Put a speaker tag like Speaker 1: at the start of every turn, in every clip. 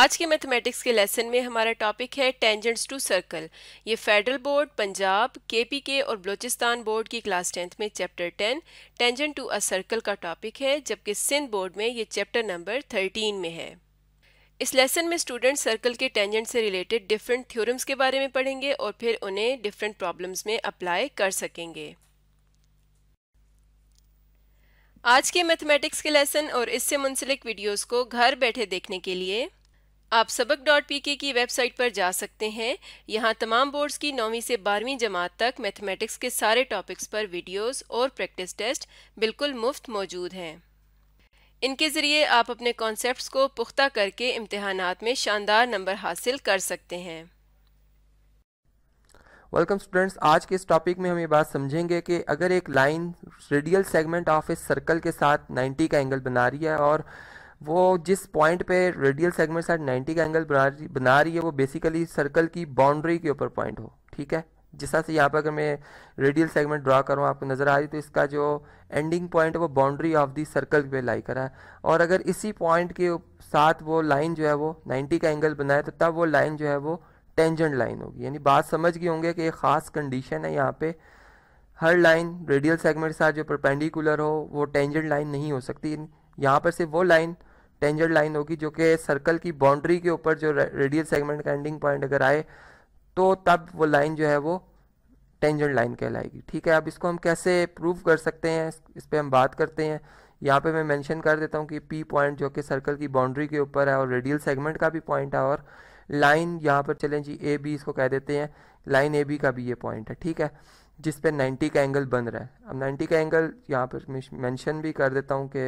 Speaker 1: आज के मैथमेटिक्स के लेसन में हमारा टॉपिक है टेंजेंट्स टू सर्कल ये फेडरल बोर्ड पंजाब केपीके और बलूचिस्तान बोर्ड की क्लास टेंथ में chapter ten tangent to a circle का टॉपिक है जबकि सिंध बोर्ड में ये चैप्टर नंबर थर्टीन में है इस लेसन में स्टूडेंट सर्कल के टेंजेंट से रिलेटेड डिफरेंट थ्योरम्स के बारे में पढ़ेंगे और फिर उन्हें डिफरेंट प्रॉब्लम्स में अप्लाई कर सकेंगे आज के मैथमेटिक्स के लेसन और इससे मुंसलिक वीडियोस को घर बैठे देखने के लिए आप सबक डॉट पी के की वेबसाइट पर जा सकते हैं यहाँ तमाम बोर्ड्स की नौवीं से बारहवीं जमात तक मैथमेटिक्स के सारे टॉपिक्स पर वीडियोस और प्रैक्टिस टेस्ट बिल्कुल मुफ्त मौजूद हैं इनके ज़रिए आप अपने कॉन्सेप्ट्स को पुख्ता करके इम्तहानात में शानदार नंबर हासिल कर सकते हैं वेलकम स्टूडेंट्स आज के इस टॉपिक में हम ये बात समझेंगे कि अगर एक लाइन रेडियल सेगमेंट ऑफ इस सर्कल के साथ 90 का एंगल बना रही है और वो जिस पॉइंट पे रेडियल सेगमेंट साइड 90 का एंगल बना रही बना रही है वो बेसिकली सर्कल की बाउंड्री के ऊपर पॉइंट हो ठीक है जिस तरह से यहाँ पर अगर मैं रेडियल सेगमेंट ड्रा करूँ आपको नज़र आ रही तो इसका जो एंडिंग पॉइंट है वो बाउंड्री ऑफ दी सर्कल पे लाई करा है और अगर इसी पॉइंट के साथ वो लाइन जो है वो 90 का एंगल बनाए तो तब वो लाइन जो है वो टेंजेंट लाइन होगी यानी बात समझ गए होंगे कि एक ख़ास कंडीशन है यहाँ पे हर लाइन रेडियल सेगमेंट के साथ जो परपेंडिकुलर हो वो टेंजेंट लाइन नहीं हो सकती यहाँ पर सिर्फ वो लाइन टेंजेंट लाइन होगी जो कि सर्कल की बाउंड्री के ऊपर जो रेडियल सेगमेंट का एंडिंग पॉइंट अगर आए तो तब वो लाइन जो है वो टेंजेंट लाइन कहलाएगी ठीक है अब इसको हम कैसे प्रूव कर सकते हैं इस पर हम बात करते हैं यहाँ पे मैं मेंशन कर देता हूँ कि पी पॉइंट जो कि सर्कल की बाउंड्री के ऊपर है और रेडियल सेगमेंट का भी पॉइंट है और लाइन यहाँ पर चलें जी ए बी इसको कह देते हैं लाइन ए बी का भी ये पॉइंट है ठीक है जिस पे 90 का एंगल बन रहा है अब 90 का एंगल यहाँ पर मेंशन भी कर देता हूँ कि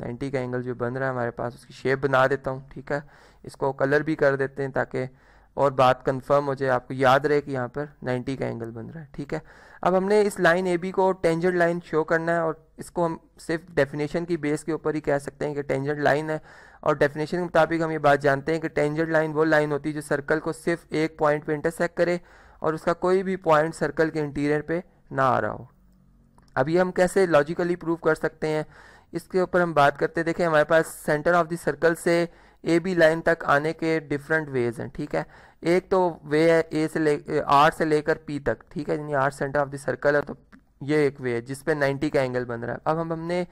Speaker 1: नाइन्टी का एंगल जो बन रहा है हमारे पास उसकी शेप बना देता हूँ ठीक है इसको कलर भी कर देते हैं ताकि और बात कंफर्म हो जाए आपको याद रहे कि यहाँ पर 90 का एंगल बन रहा है ठीक है अब हमने इस लाइन ए बी को टेंजेंट लाइन शो करना है और इसको हम सिर्फ डेफिनेशन की बेस के ऊपर ही कह सकते हैं कि टेंजेंट लाइन है और डेफिनेशन के मुताबिक हम ये बात जानते हैं कि टेंजेंट लाइन वो लाइन होती है जो सर्कल को सिर्फ एक पॉइंट पर इंटरसेक्ट करे और उसका कोई भी पॉइंट सर्कल के इंटीरियर पर ना आ रहा हो अभी हम कैसे लॉजिकली प्रूव कर सकते हैं इसके ऊपर हम बात करते देखें हमारे पास सेंटर ऑफ द सर्कल से ए बी लाइन तक आने के डिफरेंट वेज हैं ठीक है एक तो वे है ए से ले आर से लेकर पी तक ठीक है यानी R centre of the circle है तो ये एक वे है जिस पे 90 का एंगल बन रहा है अब हम हमने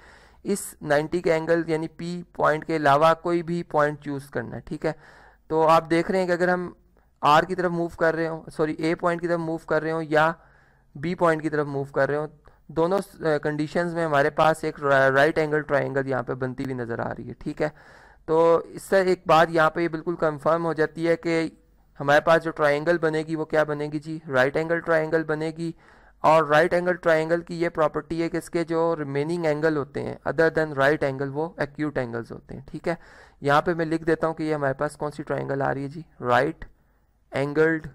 Speaker 1: इस 90 के एंगल यानी पी पॉइंट के अलावा कोई भी पॉइंट चूज़ करना है ठीक है तो आप देख रहे हैं कि अगर हम आर की तरफ मूव कर रहे हो सॉरी ए पॉइंट की तरफ मूव कर रहे हो या बी पॉइंट की तरफ मूव कर रहे हो दोनों कंडीशंस में हमारे पास एक राइट एंगल ट्राइंगल यहाँ पे बनती हुई नज़र आ रही है ठीक है तो इससे एक बात यहाँ पे बिल्कुल कंफर्म हो जाती है कि हमारे पास जो ट्राइंगल बनेगी वो क्या बनेगी जी राइट एंगल ट्राइंगल बनेगी और राइट एंगल ट्राइंगल की ये प्रॉपर्टी है कि इसके जो रिमेनिंग एंगल होते हैं अदर देन राइट एंगल वो एक्यूट एंगल्स होते हैं ठीक है यहाँ पर मैं लिख देता हूँ कि ये हमारे पास कौन सी ट्राइंगल आ रही है जी राइट एंगल्ड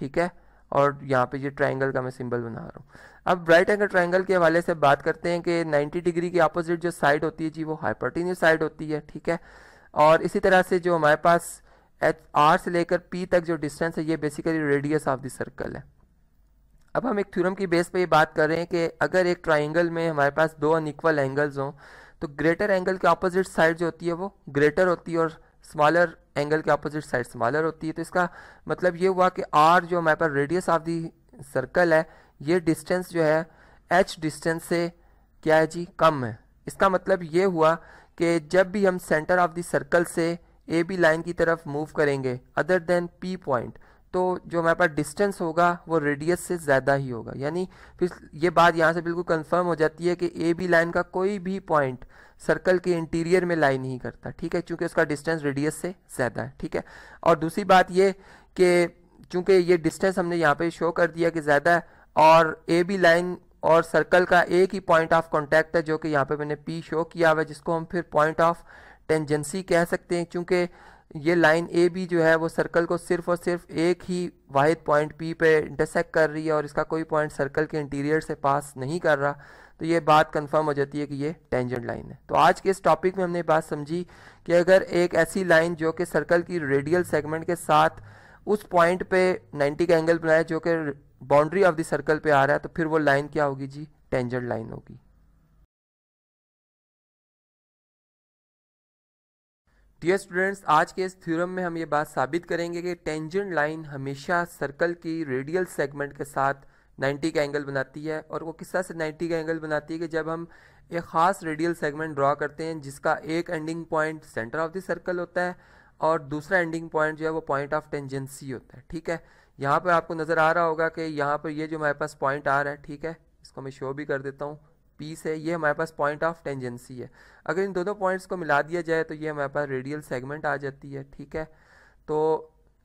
Speaker 1: ठीक है और यहाँ पे ये ट्रायंगल का मैं सिंबल बना रहा हूँ अब राइट एंगल ट्रायंगल के हवाले से बात करते हैं कि 90 डिग्री की अपोजिट जो साइड होती है जी वो हाइपरटेन्यूस साइड होती है ठीक है और इसी तरह से जो हमारे पास एच आर से लेकर पी तक जो डिस्टेंस है ये basically radius of the circle है अब हम एक थ्यूरम की बेस पर ये बात कर रहे हैं कि अगर एक ट्राइंगल में हमारे पास दो अनिक्वल एंगल्स हों तो ग्रेटर एंगल के अपोजिट साइड जो होती है वो ग्रेटर होती है और स्मॉलर एंगल के अपोजिट साइड स्मॉलर होती है तो इसका मतलब ये हुआ कि आर जो हमारे पास रेडियस ऑफ दी सर्कल है ये डिस्टेंस जो है एच डिस्टेंस से क्या है जी कम है इसका मतलब ये हुआ कि जब भी हम सेंटर ऑफ द सर्कल से ए बी लाइन की तरफ मूव करेंगे अदर देन पी पॉइंट तो जो हमारे पास डिस्टेंस होगा वो रेडियस से ज़्यादा ही होगा यानी फिर ये बात यहाँ से बिल्कुल कंफर्म हो जाती है कि ए बी लाइन का कोई भी पॉइंट सर्कल के इंटीरियर में लाई नहीं करता ठीक है चूंकि उसका डिस्टेंस रेडियस से ज़्यादा है ठीक है और दूसरी बात ये कि चूंकि ये डिस्टेंस हमने यहाँ पे शो कर दिया कि ज़्यादा है और ए बी लाइन और सर्कल का एक ही पॉइंट ऑफ कॉन्टैक्ट है जो कि यहाँ पे मैंने पी शो किया हुआ है जिसको हम फिर पॉइंट ऑफ टेंजेंसी कह सकते हैं चूँकि ये लाइन ए बी जो है वो सर्कल को सिर्फ और सिर्फ एक ही वाहिद पॉइंट पी पे इंटरसेक्ट कर रही है और इसका कोई पॉइंट सर्कल के इंटीरियर से पास नहीं कर रहा तो ये बात कंफर्म हो जाती है कि ये टेंजेंट लाइन है तो आज के इस टॉपिक में हमने बात समझी कि अगर एक ऐसी लाइन जो कि सर्कल की रेडियल सेगमेंट के साथ उस पॉइंट पे 90 का एंगल बनाए जो कि बाउंड्री ऑफ द सर्कल पे आ रहा है तो फिर वो लाइन क्या होगी जी टेंजेंट लाइन होगी डियर स्टूडेंट्स आज के इस थ्योरम में हम ये बात साबित करेंगे कि टेंजेंट लाइन हमेशा सर्कल की रेडियल सेगमेंट के साथ 90 का एंगल बनाती है और वो किस तरह से 90 का एंगल बनाती है कि जब हम एक ख़ास रेडियल सेगमेंट ड्रा करते हैं जिसका एक ending point centre of the circle होता है और दूसरा एंडिंग पॉइंट जो है वो पॉइंट ऑफ टेंजेंसी होता है ठीक है यहाँ पर आपको नज़र आ रहा होगा कि यहाँ पर ये जो हमारे पास पॉइंट आ रहा है ठीक है इसको मैं शो भी कर देता हूँ पीस है ये हमारे पास पॉइंट ऑफ टेंजेंसी है अगर इन दोनों पॉइंट्स को मिला दिया जाए तो ये हमारे पास रेडियल सेगमेंट आ जाती है ठीक है तो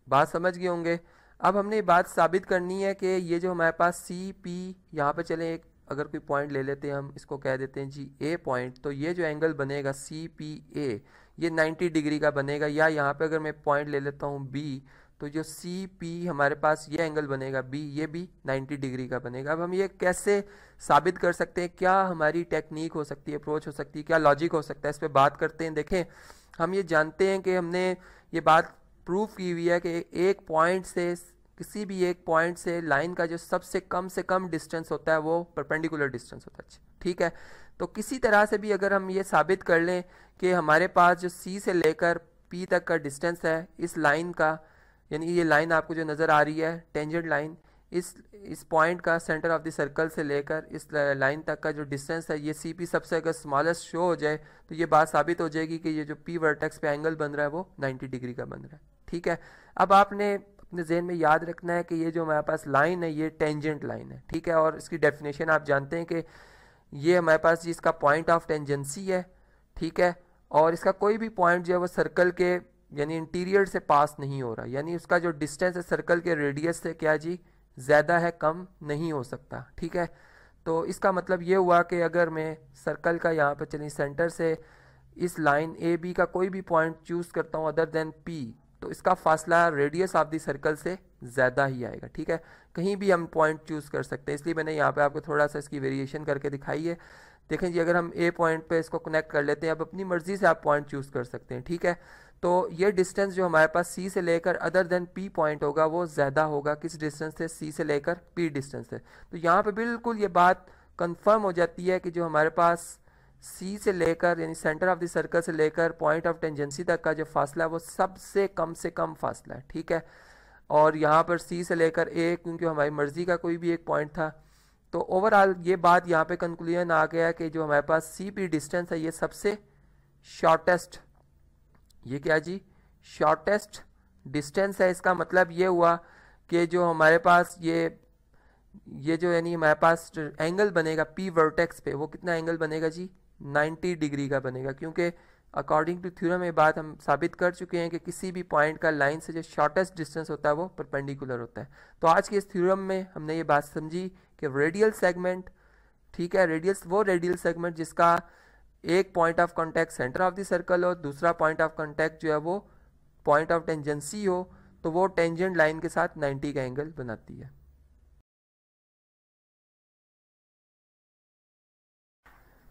Speaker 1: बात समझ गए होंगे अब हमने बात साबित करनी है कि ये जो हमारे पास सी पी यहाँ पर चले एक अगर कोई पॉइंट ले लेते हैं हम इसको कह देते हैं जी ए पॉइंट तो ये जो एंगल बनेगा सी पी ए ये 90 डिग्री का बनेगा या यहाँ पे अगर मैं पॉइंट ले लेता हूँ बी तो जो सी पी हमारे पास ये एंगल बनेगा बी ये भी 90 डिग्री का बनेगा अब हम ये कैसे साबित कर सकते हैं क्या हमारी टेक्निक हो सकती है अप्रोच हो सकती है क्या लॉजिक हो सकता है इस पर बात करते हैं देखें हम ये जानते हैं कि हमने ये बात प्रूफ की हुई है कि एक पॉइंट से किसी भी एक पॉइंट से लाइन का जो सबसे कम से कम डिस्टेंस होता है वो परपेंडिकुलर डिस्टेंस होता है ठीक है तो किसी तरह से भी अगर हम ये साबित कर लें कि हमारे पास जो सी से लेकर पी तक का डिस्टेंस है इस लाइन का यानी ये लाइन आपको जो नज़र आ रही है टेंजेंट लाइन इस इस पॉइंट का सेंटर ऑफ द सर्कल से लेकर इस लाइन तक का जो डिस्टेंस है ये सी पी सबसे अगर स्मॉलेस्ट शो हो जाए तो ये बात साबित हो जाएगी कि ये जो पी वर्टेक्स पे एंगल बन रहा है वो 90 डिग्री का बन रहा है ठीक है अब आपने अपने जहन में याद रखना है कि ये जो हमारे पास लाइन है ये टेंजेंट लाइन है ठीक है और इसकी डेफिनेशन आप जानते हैं कि ये हमारे पास इसका पॉइंट ऑफ टेंजेंसी है ठीक है और इसका कोई भी पॉइंट जो है वो सर्कल के यानी इंटीरियर से पास नहीं हो रहा यानी उसका जो डिस्टेंस है सर्कल के रेडियस से क्या जी ज़्यादा है कम नहीं हो सकता ठीक है तो इसका मतलब ये हुआ कि अगर मैं सर्कल का यहाँ पर चलें सेंटर से इस लाइन ए बी का कोई भी पॉइंट चूज़ करता हूँ अदर देन पी तो इसका फासला रेडियस ऑफ द सर्कल से ज़्यादा ही आएगा ठीक है कहीं भी हम पॉइंट चूज़ कर सकते हैं इसलिए मैंने यहाँ पे आपको थोड़ा सा इसकी वेरिएशन करके दिखाई है देखें जी अगर हम ए पॉइंट पे इसको कनेक्ट कर लेते हैं अब अपनी मर्ज़ी से आप पॉइंट चूज़ कर सकते हैं ठीक है तो ये डिस्टेंस जो हमारे पास सी से लेकर अदर देन पी पॉइंट होगा वो ज़्यादा होगा किस डिस्टेंस से सी से लेकर पी डिस्टेंस से तो यहाँ पर बिल्कुल ये बात कन्फर्म हो जाती है कि जो हमारे पास सी से लेकर यानी सेंटर ऑफ द सर्कल से लेकर पॉइंट ऑफ टेंजेंसी तक का जो फासला है वो सबसे कम से कम फासला है ठीक है और यहाँ पर सी से लेकर ए क्योंकि हमारी मर्ज़ी का कोई भी एक पॉइंट था तो ओवरऑल ये बात यहाँ पे कंक्लूजन आ गया कि जो हमारे पास सी पी डिस्टेंस है ये सबसे शॉर्टेस्ट ये क्या जी शॉर्टेस्ट डिस्टेंस है इसका मतलब ये हुआ कि जो हमारे पास ये ये जो यानी हमारे पास एंगल बनेगा पी वर्टेक्स पे वो कितना एंगल बनेगा जी 90 डिग्री का बनेगा क्योंकि अकॉर्डिंग टू थ्योरम ये बात हम साबित कर चुके हैं कि किसी भी पॉइंट का लाइन से जो शॉर्टेस्ट डिस्टेंस होता है वो परपेंडिकुलर होता है तो आज के इस थ्योरम में हमने ये बात समझी कि रेडियल सेगमेंट ठीक है रेडियल वो रेडियल सेगमेंट जिसका एक point of contact centre of the circle हो दूसरा पॉइंट ऑफ कॉन्टैक्ट जो है वो पॉइंट ऑफ टेंजेंसी हो तो वो टेंजेंट लाइन के साथ 90 का एंगल बनाती है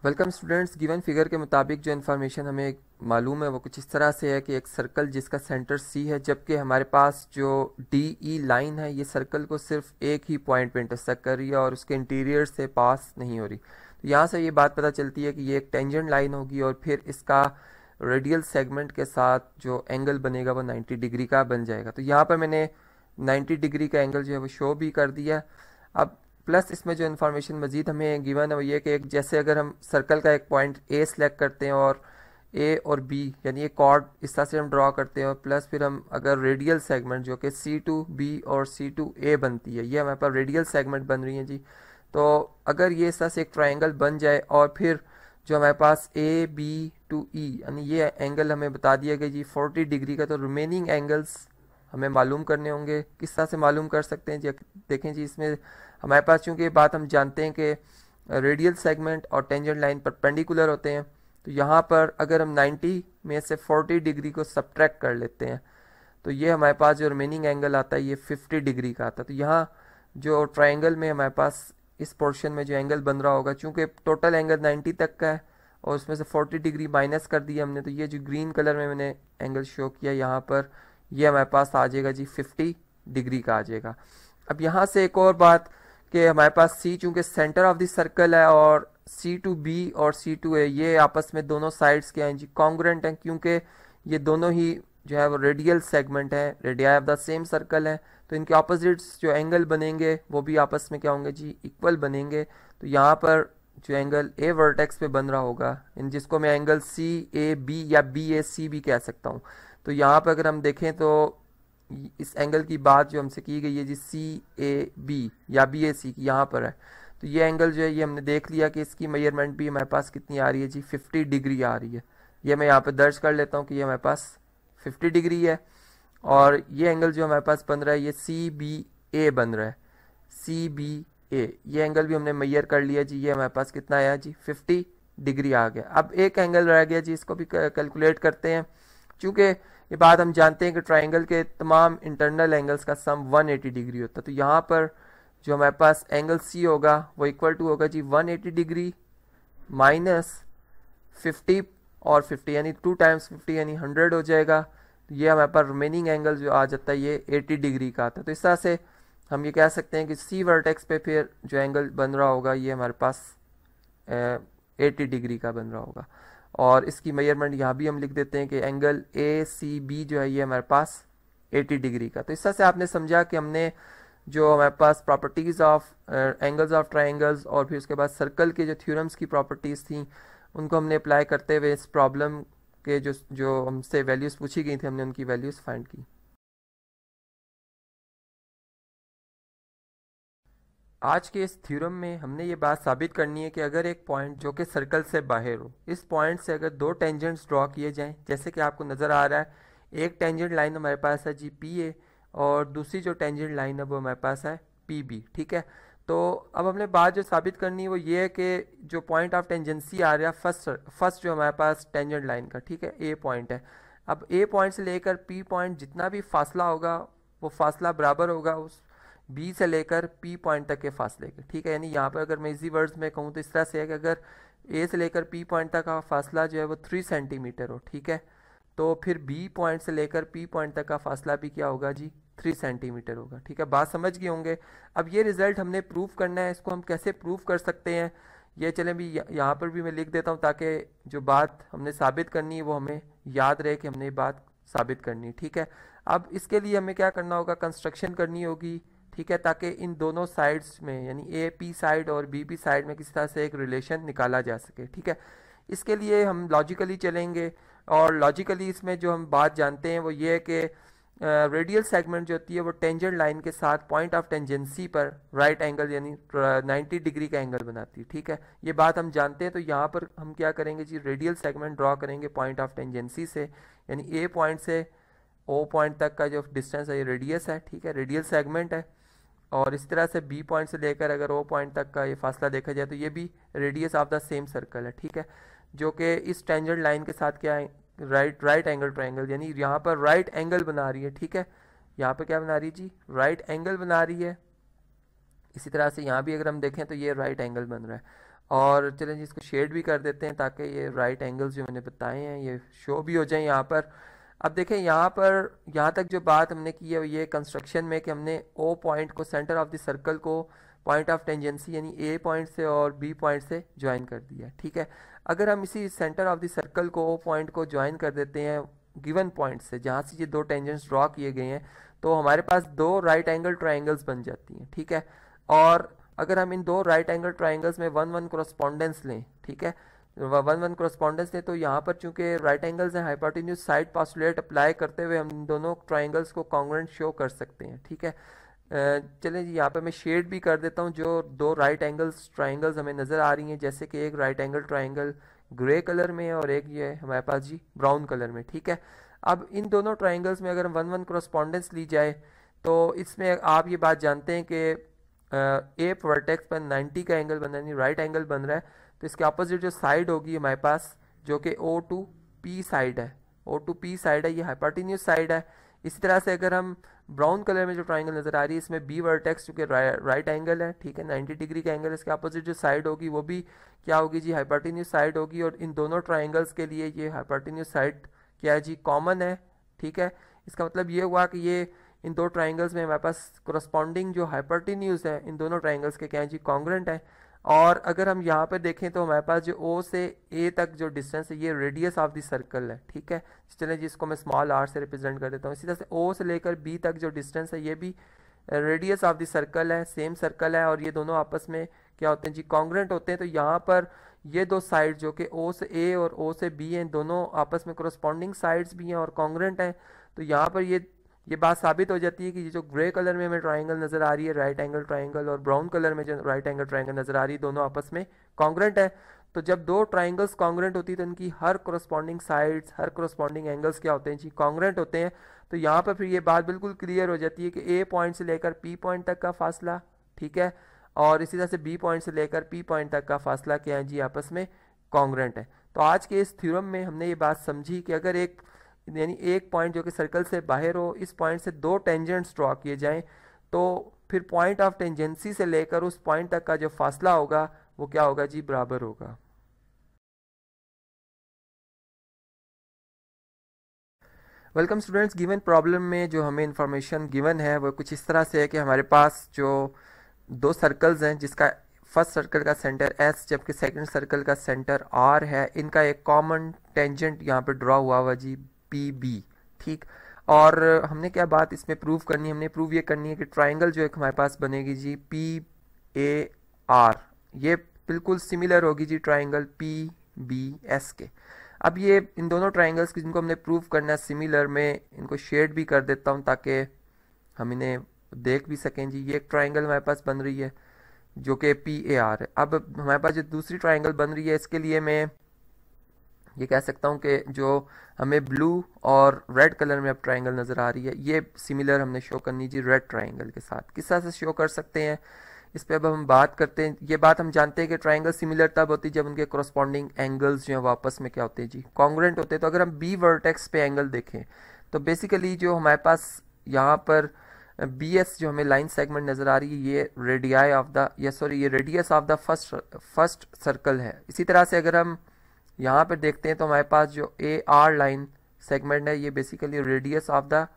Speaker 1: वेलकम स्टूडेंट्स गिवन फिगर के मुताबिक जो इन्फॉर्मेशन हमें मालूम है वो कुछ इस तरह से है कि एक सर्कल जिसका सेंटर सी है जबकि हमारे पास जो डी ई लाइन है ये सर्कल को सिर्फ एक ही पॉइंट पे इंटरसेक्ट कर रही है और उसके इंटीरियर से पास नहीं हो रही तो यहाँ से ये बात पता चलती है कि ये एक टेंजेंट लाइन होगी और फिर इसका रेडियल सेगमेंट के साथ जो एंगल बनेगा वो नाइन्टी डिग्री का बन जाएगा तो यहाँ पर मैंने नाइन्टी डिग्री का एंगल जो है वो शो भी कर दिया अब प्लस इसमें जो इन्फॉर्मेशन मज़ीद हमें गिवन है वो ये कि एक जैसे अगर हम सर्कल का एक पॉइंट ए सेलेक्ट करते हैं और ए और बी यानी एक कॉर्ड इस तरह से हम ड्रा करते हैं और प्लस फिर हम अगर रेडियल सेगमेंट जो कि सी टू बी और सी टू ए बनती है ये हमारे पास रेडियल सेगमेंट बन रही है जी तो अगर ये इस तरह से एक ट्राइंगल बन जाए और फिर जो हमारे पास ए बी टू ई यानी ये एंगल हमें बता दिया गया जी फोर्टी डिग्री का तो रिमेनिंग एंगल्स हमें मालूम करने होंगे किस तरह से मालूम कर सकते हैं जी देखें जी इसमें हमारे पास चूँकि बात हम जानते हैं कि रेडियल सेगमेंट और टेंजेंट लाइन पर पेंडिकुलर होते हैं तो यहाँ पर अगर हम 90 में से 40 डिग्री को सब्ट्रैक्ट कर लेते हैं तो ये हमारे पास जो रिमेनिंग एंगल आता है ये 50 डिग्री का आता है तो यहाँ जो ट्राइंगल में हमारे पास इस पोर्शन में जो एंगल बन रहा होगा चूँकि टोटल एंगल 90 तक का है और उसमें से 40 डिग्री माइनस कर दिया हमने तो ये जो ग्रीन कलर में मैंने एंगल शो किया यहाँ पर ये हमारे पास आ जाएगा जी फिफ्टी डिग्री का आ जाएगा अब यहाँ से एक और बात कि हमारे पास सी चूँकि सेंटर ऑफ द सर्कल है और सी टू बी और सी टू ए ये आपस में दोनों साइड्स के हैं जी कॉन्ग्रेंट हैं क्योंकि ये दोनों ही जो है वो रेडियल सेगमेंट है radii of the same circle है तो इनके ऑपोजिट्स जो एंगल बनेंगे वो भी आपस में क्या होंगे जी इक्वल बनेंगे तो यहाँ पर जो एंगल ए वर्टेक्स पे बन रहा होगा इन जिसको मैं एंगल सी ए बी या बी ए सी भी कह सकता हूँ तो यहाँ पर अगर हम देखें तो इस एंगल की बात जो हमसे की गई है जी सी ए बी या बी ए सी की यहाँ पर है तो ये एंगल जो है ये हमने देख लिया कि इसकी मेजरमेंट भी हमारे पास कितनी आ रही है जी फिफ्टी डिग्री आ रही है ये मैं यहाँ पर दर्ज कर लेता हूँ कि ये हमारे पास फिफ्टी डिग्री है और ये एंगल जो हमारे पास बन रहा है ये सी बी ए बन रहा है सी बी ए ये एंगल भी हमने मैयर कर लिया जी ये हमारे पास कितना आया जी फिफ्टी डिग्री आ गया अब एक एंगल रह गया जी इसको भी कैलकुलेट करते हैं चूँकि ये बात हम जानते हैं कि ट्राइंगल के तमाम इंटरनल एंगल्स का सम 180 डिग्री होता है तो यहाँ पर जो हमारे पास एंगल सी होगा वो इक्वल टू होगा जी 180 डिग्री माइनस 50 और 50 यानी टू टाइम्स 50 यानी 100 हो जाएगा तो ये हमारे पास रिमेनिंग एंगल जो आ जाता है ये 80 डिग्री का आता है तो इस तरह से हम ये कह सकते हैं कि सी वर्टेक्स पे फिर जो एंगल बन रहा होगा ये हमारे पास एटी डिग्री का बन रहा होगा और इसकी मेजरमेंट यहाँ भी हम लिख देते हैं कि एंगल ए सी बी जो है ये हमारे पास 80 डिग्री का तो इस तरह से आपने समझा कि हमने जो हमारे पास properties of angles of triangles और फिर उसके बाद सर्कल के जो थ्योरम्स की प्रॉपर्टीज़ थी उनको हमने अप्लाई करते हुए इस प्रॉब्लम के जो जो हमसे वैल्यूज़ पूछी गई थी हमने उनकी वैल्यूज़ फाइंड की आज के इस थ्योरम में हमने ये बात साबित करनी है कि अगर एक पॉइंट जो कि सर्कल से बाहर हो इस पॉइंट से अगर दो टेंजेंट्स ड्रॉ किए जाएं जैसे कि आपको नज़र आ रहा है एक टेंजेंट लाइन हमारे पास है जी पी ए और दूसरी जो टेंजेंट लाइन है वो हमारे पास है पी बी ठीक है तो अब हमने बात जो साबित करनी है वो ये है कि जो पॉइंट ऑफ टेंजेंसी आ रहा है फर्स्ट फर्स्ट जो हमारे पास टेंजेंट लाइन का ठीक है ए पॉइंट है अब ए पॉइंट से लेकर पी पॉइंट जितना भी फासला होगा वो फासला बराबर होगा उस बी से लेकर पी पॉइंट तक के फासले के ठीक है यानी यहाँ पर अगर मैं इसी वर्ड्स में कहूँ तो इस तरह से है कि अगर ए से लेकर पी पॉइंट तक का फासला जो है वो थ्री सेंटीमीटर हो ठीक है तो फिर बी पॉइंट से लेकर पी पॉइंट तक का फासला भी क्या होगा जी थ्री सेंटीमीटर होगा ठीक है बात समझ गए होंगे अब ये रिज़ल्ट हमने प्रूव करना है इसको हम कैसे प्रूव कर सकते हैं ये चलें भी यहाँ पर भी मैं लिख देता हूँ ताकि जो बात हमने साबित करनी है वो हमें याद रहे कि हमने ये बात साबित करनी है ठीक है अब इसके लिए हमें क्या करना होगा कंस्ट्रक्शन करनी होगी ठीक है ताकि इन दोनों साइड्स में यानी ए पी साइड और बी पी साइड में किसी तरह से एक रिलेशन निकाला जा सके ठीक है इसके लिए हम लॉजिकली चलेंगे और लॉजिकली इसमें जो हम बात जानते हैं वो ये है कि रेडियल सेगमेंट जो होती है वो टेंजेंट लाइन के साथ पॉइंट ऑफ टेंजेंसी पर राइट right एंगल यानी 90 डिग्री का एंगल बनाती है ठीक है ये बात हम जानते हैं तो यहाँ पर हम क्या करेंगे जी रेडियल सेगमेंट ड्रॉ करेंगे पॉइंट ऑफ टेंजेंसी से यानी ए पॉइंट से ओ पॉइंट तक का जो डिस्टेंस है ये रेडियस है ठीक है रेडियल सेगमेंट है और इस तरह से बी पॉइंट से लेकर अगर ओ पॉइंट तक का ये फासला देखा जाए तो ये भी radius of the same circle है ठीक है जो कि इस टेंजेंट लाइन के साथ क्या है राइट राइट एंगल ट्राइंगल यानी यहाँ पर राइट एंगल बना रही है ठीक है यहाँ पर क्या बना रही है जी राइट एंगल बना रही है इसी तरह से यहाँ भी अगर हम देखें तो ये राइट एंगल बन रहा है और चलें जी इसको शेड भी कर देते हैं ताकि ये राइट एंगल्स जो मैंने बताए हैं ये शो भी हो जाए यहाँ पर अब देखें यहाँ पर यहाँ तक जो बात हमने की है वो ये कंस्ट्रक्शन में कि हमने ओ पॉइंट को सेंटर ऑफ द सर्कल को पॉइंट ऑफ टेंजेंसी यानी ए पॉइंट से और बी पॉइंट से ज्वाइन कर दिया ठीक है अगर हम इसी सेंटर ऑफ द सर्कल को ओ पॉइंट को ज्वाइन कर देते हैं गिवन पॉइंट से जहाँ से ये दो टेंजेंट्स ड्रॉ किए गए हैं तो हमारे पास दो राइट एंगल ट्राइंगल्स बन जाती हैं ठीक है और अगर हम इन दो राइट एंगल ट्राइंगल्स में वन वन क्रॉस्पॉन्डेंस लें ठीक है वन वन क्रोस्पॉन्डेंस थे तो यहाँ पर चूंकि राइट एंगल्स हैं हाइपाटिन्यूज साइड पासुलेट अप्लाई करते हुए हम दोनों ट्राइंगल्स को कॉन्ग्रेंट शो कर सकते हैं ठीक है चले जी यहाँ पे मैं शेड भी कर देता हूँ जो दो राइट एंगल्स ट्राइंगल्स हमें नज़र आ रही हैं जैसे कि एक right angle triangle grey colour में और एक ये हमारे पास जी ब्राउन कलर में ठीक है अब इन दोनों ट्राइंगल्स में अगर वन वन क्रोस्पॉन्डेंस ली जाए तो इसमें आप ये बात जानते हैं कि ए वर्टेक्स पर नाइन्टी का एंगल बन रहा है राइट एंगल बन रहा है तो इसके अपोजिट जो साइड होगी हमारे पास जो कि ओ टू पी साइड है ओ टू पी साइड है ये हाइपाटिन्यूस साइड है इसी तरह से अगर हम ब्राउन कलर में जो ट्राइंगल नज़र आ रही है इसमें बी वर्टेक्स जो कि राइट एंगल है ठीक है 90 डिग्री का एंगल इसके अपोजिट जो साइड होगी वो भी क्या होगी जी हाइपाटिन्यूस साइड होगी और इन दोनों ट्राइंगल्स के लिए ये हाइपाटिन्यूस साइड क्या है जी कॉमन है ठीक है इसका मतलब ये हुआ कि ये इन दो ट्राइंगल्स में हमारे पास कॉरस्पॉन्डिंग जो हाइपाटिन्यूज है इन दोनों ट्राइंगल्स के क्या है जी कॉन्ग्रेंट है और अगर हम यहाँ पर देखें तो हमारे पास जो ओ से ए तक जो डिस्टेंस है ये रेडियस ऑफ द सर्कल है ठीक है जी जिसको मैं स्मॉल आर से रिप्रेजेंट कर देता हूँ इसी तरह से ओ से लेकर बी तक जो डिस्टेंस है ये भी रेडियस ऑफ द सर्कल है सेम सर्कल है और ये दोनों आपस में क्या होते हैं जी कॉन्ग्रेंट होते हैं तो यहाँ पर ये दो साइड जो कि ओ से ए और ओ से बी हैं दोनों आपस में कॉरस्पॉन्डिंग साइड्स भी हैं और कॉन्ग्रेंट हैं तो यहाँ पर ये ये बात साबित हो जाती है कि ये जो ग्रे कलर में हमें ट्राइंगल नज़र आ रही है राइट एंगल ट्राइंगल और ब्राउन कलर में जो राइट एंगल ट्राइंगल नज़र आ रही है दोनों आपस में कॉन्ग्रेंट है तो जब दो ट्राइंगल्स कॉन्ग्रेंट होती है तो इनकी हर क्रोस्पॉन्डिंग साइड्स हर क्रोस्पॉन्डिंग एंगल्स क्या होते हैं जी कॉन्ग्रेंट होते हैं तो यहाँ पर फिर ये बात बिल्कुल क्लियर हो जाती है कि ए पॉइंट से लेकर पी पॉइंट तक का फासला ठीक है और इसी तरह से बी पॉइंट से लेकर पी पॉइंट तक का फासला क्या है जी आपस में कॉन्ग्रेंट है तो आज के इस थ्योरम में हमने ये बात समझी कि अगर एक यानी एक पॉइंट जो कि सर्कल से बाहर हो इस पॉइंट से दो टेंजेंट्स ड्रॉ किए जाएं तो फिर पॉइंट ऑफ टेंजेंसी से लेकर उस पॉइंट तक का जो फासला होगा वो क्या होगा जी बराबर होगा वेलकम स्टूडेंट्स गिवन प्रॉब्लम में जो हमें इंफॉर्मेशन गिवन है वो कुछ इस तरह से है कि हमारे पास जो दो सर्कल्स हैं जिसका फर्स्ट सर्कल का सेंटर एस जबकि सेकंड सर्कल का सेंटर आर है इनका एक कॉमन टेंजेंट यहाँ पर ड्रॉ हुआ हुआ जी पी बी ठीक और हमने क्या बात इसमें प्रूव करनी है हमने प्रूव ये करनी है कि ट्राइंगल जो एक हमारे पास बनेगी जी पी ए आर ये बिल्कुल सिमिलर होगी जी ट्राइंगल पी बी एस के अब ये इन दोनों ट्राइंगल्स की जिनको हमने प्रूव करना है सिमिलर में इनको शेड भी कर देता हूँ ताकि हम इन्हें देख भी सकें जी ये एक ट्राइंगल हमारे पास बन रही है जो कि पी ए आर है अब हमारे पास जो दूसरी ट्राइंगल बन रही है इसके लिए मैं ये कह सकता हूँ कि जो हमें ब्लू और रेड कलर में अब ट्राइंगल नज़र आ रही है ये सिमिलर हमने शो करनी जी रेड ट्राइंगल के साथ किस तरह से शो कर सकते हैं इस पर अब हम बात करते हैं ये बात हम जानते हैं कि ट्राइंगल सिमिलर तब होती है जब उनके कॉरस्पॉन्डिंग एंगल्स जो हैं वापस में क्या होते हैं जी कॉन्ग्रेंट होते हैं तो अगर हम बी वर्टेक्स पे एंगल देखें तो बेसिकली जो हमारे पास यहाँ पर बी एस जो हमें लाइन सेगमेंट नज़र आ रही है ये रेडियाई ऑफ द या सॉरी ये radius of the first first circle है इसी तरह से अगर हम यहाँ पर देखते हैं तो हमारे पास जो ए आर लाइन सेगमेंट है ये basically radius of the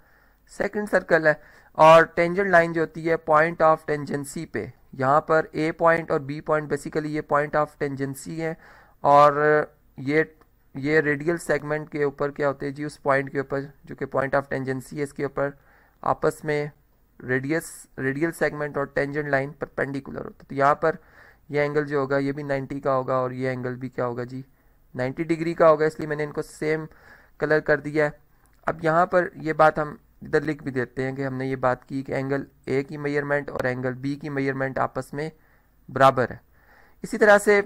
Speaker 1: second circle है और टेंजेंट लाइन जो होती है पॉइंट ऑफ टेंजेंसी पे यहाँ पर ए पॉइंट और बी पॉइंट बेसिकली ये पॉइंट ऑफ टेंजेंसी है और ये ये रेडियल सेगमेंट के ऊपर क्या होते हैं जी उस पॉइंट के ऊपर जो कि पॉइंट ऑफ टेंजेंसी है इसके ऊपर आपस में रेडियस रेडियल सेगमेंट और टेंजेंट लाइन पर पेंडिकुलर होता है तो यहाँ पर यह एंगल जो होगा ये भी 90 का होगा और ये एंगल भी क्या होगा जी 90 डिग्री का होगा इसलिए मैंने इनको सेम कलर कर दिया है अब यहाँ पर ये बात हम इधर लिख भी देते हैं कि हमने ये बात की कि एंगल ए की मेयरमेंट और एंगल बी की मेयरमेंट आपस में बराबर है इसी तरह से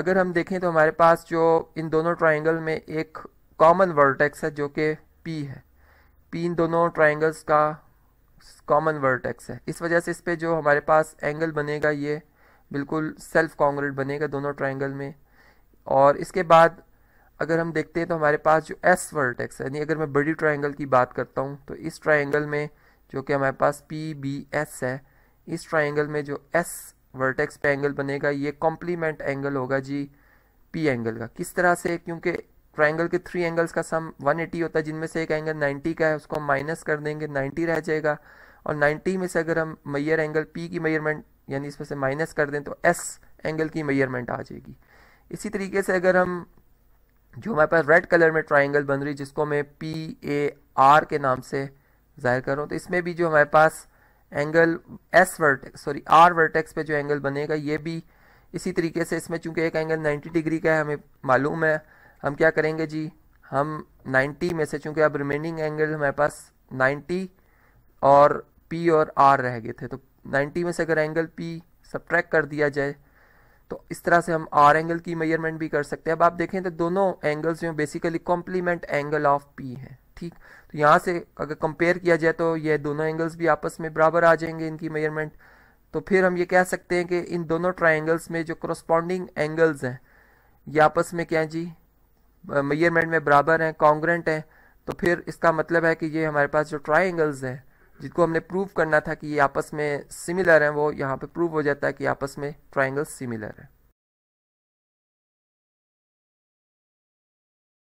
Speaker 1: अगर हम देखें तो हमारे पास जो इन दोनों ट्राइंगल में एक कॉमन वर्टेक्स है जो कि पी है पी इन दोनों ट्राइंगल्स का कॉमन वर्टेक्स है इस वजह से इस पर जो हमारे पास एंगल बनेगा ये बिल्कुल सेल्फ कॉन्ग्रेट बनेगा दोनों ट्राइंगल में और इसके बाद अगर हम देखते हैं तो हमारे पास जो एस वर्टेक्स है यानी अगर मैं बड़ी ट्राइंगल की बात करता हूँ तो इस ट्राइंगल में जो कि हमारे पास पी बी एस है इस ट्राइंगल में जो एस वर्टेक्स पे एंगल बनेगा ये कॉम्प्लीमेंट एंगल होगा जी पी एंगल का किस तरह से क्योंकि ट्राइंगल के थ्री एंगल्स का सम 180 होता है जिनमें से एक एंगल 90 का है उसको हम माइनस कर देंगे 90 रह जाएगा और 90 में से अगर हम मैयर एंगल पी की मेयरमेंट यानी इसमें से माइनस कर दें तो एस एंगल की मेयरमेंट आ जाएगी इसी तरीके से अगर हम जो हमारे पास रेड कलर में ट्राइंगल बन रही जिसको मैं पी ए आर के नाम से जाहिर कर रहा हूँ तो इसमें भी जो हमारे पास angle S vertex sorry R vertex पे जो एंगल बनेगा ये भी इसी तरीके से इसमें चूंकि एक एंगल 90 डिग्री का है हमें मालूम है हम क्या करेंगे जी हम 90 में से चूंकि अब रिमेनिंग एंगल हमारे पास 90 और पी और आर रह गए थे तो 90 में से अगर एंगल पी सब्ट्रैक्ट कर दिया जाए तो इस तरह से हम आर एंगल की मेजरमेंट भी कर सकते हैं अब आप देखें तो दोनों एंगल्स जो basically complement angle of P है ठीक तो यहाँ से अगर कंपेयर किया जाए तो ये दोनों एंगल्स भी आपस में बराबर आ जाएंगे इनकी मेजरमेंट तो फिर हम ये कह सकते हैं कि इन दोनों ट्राइंगल्स में जो क्रोस्पॉन्डिंग एंगल्स हैं ये आपस में क्या जी मेजरमेंट में बराबर हैं कॉन्ग्रेंट हैं तो फिर इसका मतलब है कि ये हमारे पास जो ट्राइंगल्स हैं जिनको हमने प्रूव करना था कि ये आपस में सिमिलर हैं वो यहाँ पे प्रूव हो जाता है कि आपस में ट्राइंगल सिमिलर है